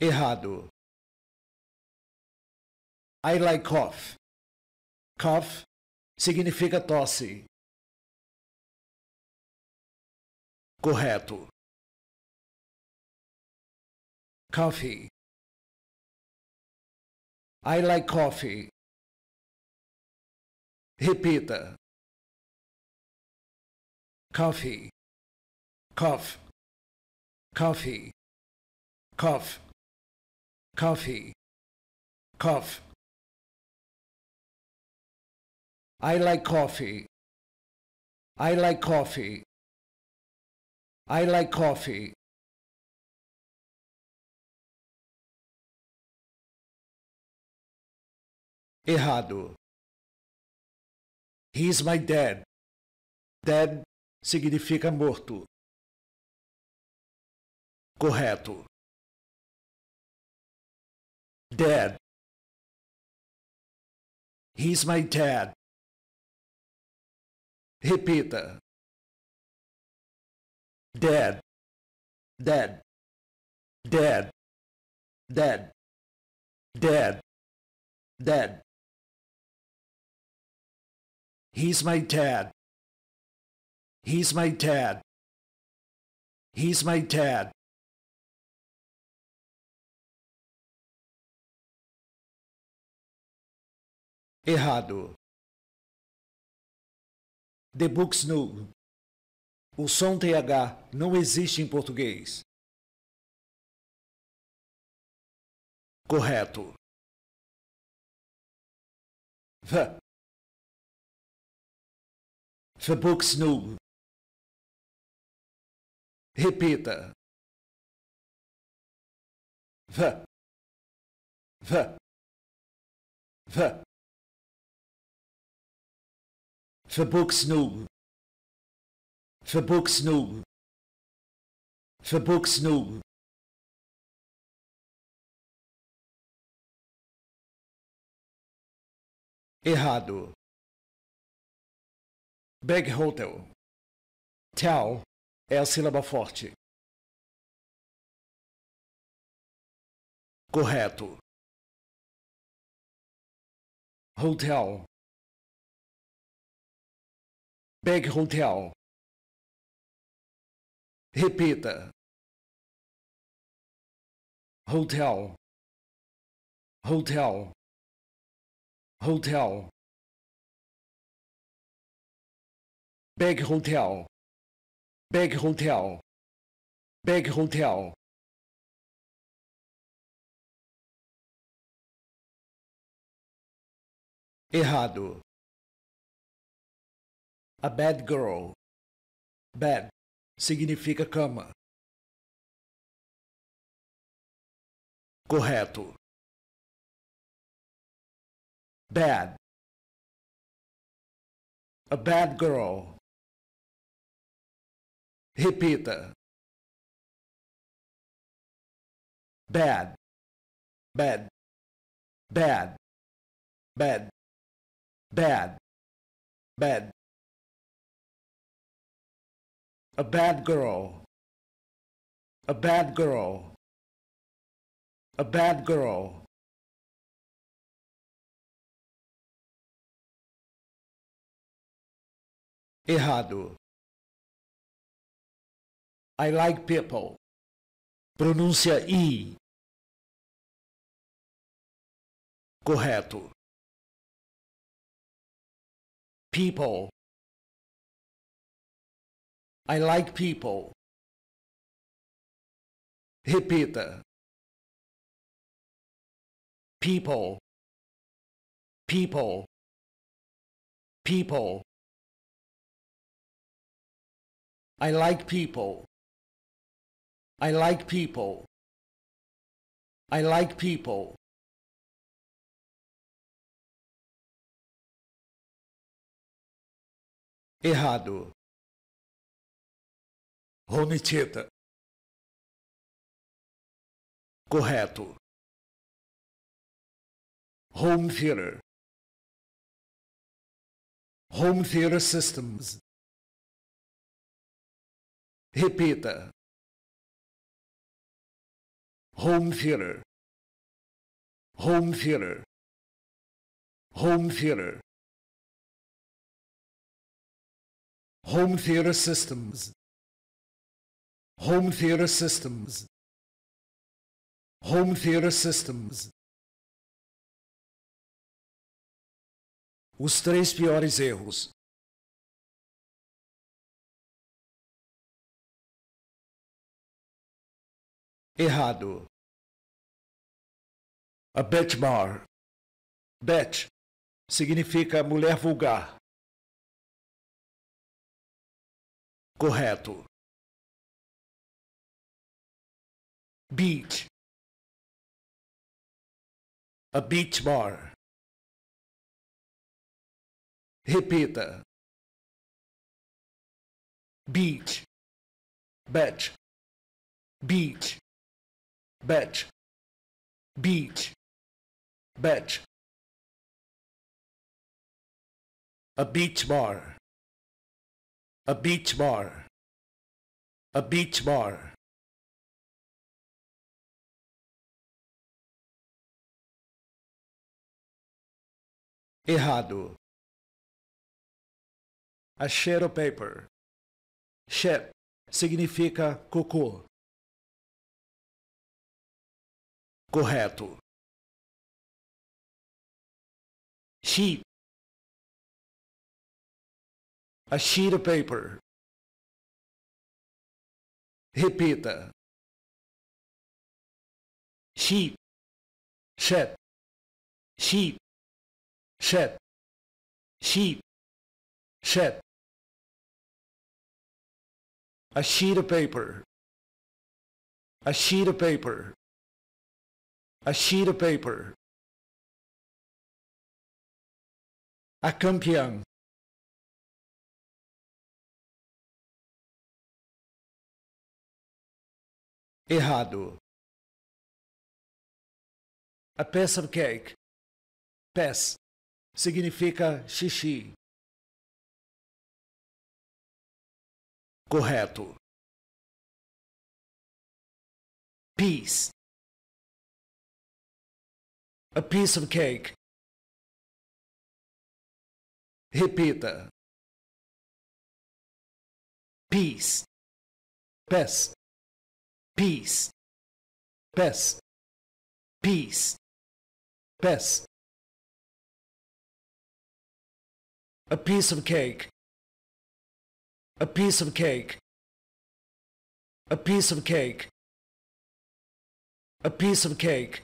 Errado. I like cough. Cough significa tosse. Correto. Coffee. I like coffee. Repita. Coffee. Cough. Coffee. Cough coffee, cough. I like coffee. I like coffee. I like coffee. Errado. He's my dad. Dead significa morto. Correto. Dad. He's my dad. Repita. Dad. Dad. Dad. Dad. Dad. Dad. He's my dad. He's my dad. He's my dad. errado. The Books O som TH não existe em português. Correto. The, the Books Repita. The, the, the. verbuchsnug verbuchsnug verbuchsnug errado bag hotel tell é a sílaba forte correto hotel Pegue Rontel. Repita. Hotel. Hotel. Hotel. Beg Hotel. Beg Hotel. Beg Hotel. Errado. A bad girl. Bad significa cama. Correto. Bad. A bad girl. Repita. Bad. Bad. Bad. Bad. Bad. Bad. a bad girl, a bad girl, a bad girl. Errado. I like people. Pronúncia I. Correto. People. I like people. Repeat. People. People. People. I like people. I like people. I like people. Errado. Ronitita. Correto. Home Theater. Home Theater Systems. Repita. Home Theater. Home Theater. Home Theater. Home Theater Systems home theater systems home theater systems os três piores erros errado a betmar bet significa mulher vulgar correto beach. A beach bar. Repita. Beach. Bet. Beach. Bet. Beach. Bet. A beach bar. A beach bar. A beach bar. Errado. A shadow paper. Shep significa cocô. Correto. Sheep. A sheet of paper. Repita. Sheep. Shep. Sheep. shed Sheet. shed a sheet of paper a sheet of paper a sheet of paper a campeão errado a piece of cake pass significa xixi. Correto. Peace. A piece of cake. Repita. Peace. Pes. Peace. Pes. Peace. Pes. A piece of cake. A piece of cake. A piece of cake. A piece of cake.